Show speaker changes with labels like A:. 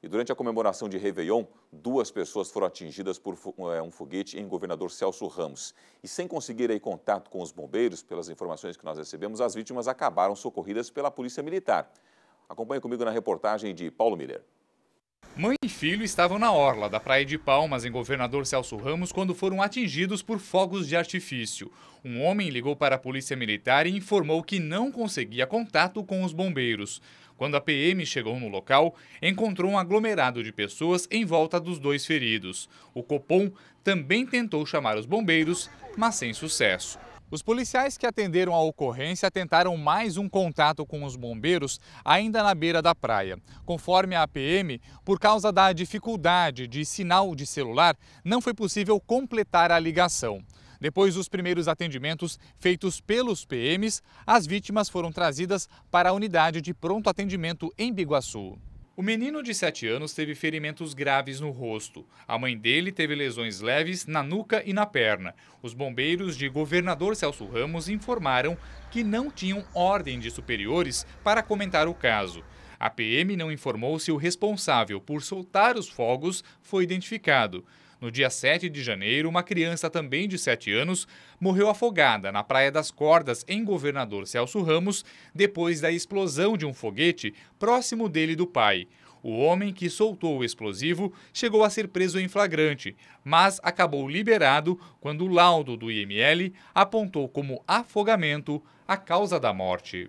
A: E durante a comemoração de Réveillon, duas pessoas foram atingidas por é, um foguete em governador Celso Ramos. E sem conseguir contato com os bombeiros, pelas informações que nós recebemos, as vítimas acabaram socorridas pela Polícia Militar. Acompanhe comigo na reportagem de Paulo Miller.
B: Mãe e filho estavam na orla da Praia de Palmas, em Governador Celso Ramos, quando foram atingidos por fogos de artifício. Um homem ligou para a Polícia Militar e informou que não conseguia contato com os bombeiros. Quando a PM chegou no local, encontrou um aglomerado de pessoas em volta dos dois feridos. O Copom também tentou chamar os bombeiros, mas sem sucesso. Os policiais que atenderam a ocorrência tentaram mais um contato com os bombeiros ainda na beira da praia. Conforme a APM, por causa da dificuldade de sinal de celular, não foi possível completar a ligação. Depois dos primeiros atendimentos feitos pelos PMs, as vítimas foram trazidas para a unidade de pronto atendimento em Biguaçu. O menino de 7 anos teve ferimentos graves no rosto. A mãe dele teve lesões leves na nuca e na perna. Os bombeiros de governador Celso Ramos informaram que não tinham ordem de superiores para comentar o caso. A PM não informou se o responsável por soltar os fogos foi identificado. No dia 7 de janeiro, uma criança também de 7 anos morreu afogada na Praia das Cordas, em Governador Celso Ramos, depois da explosão de um foguete próximo dele do pai. O homem que soltou o explosivo chegou a ser preso em flagrante, mas acabou liberado quando o laudo do IML apontou como afogamento a causa da morte.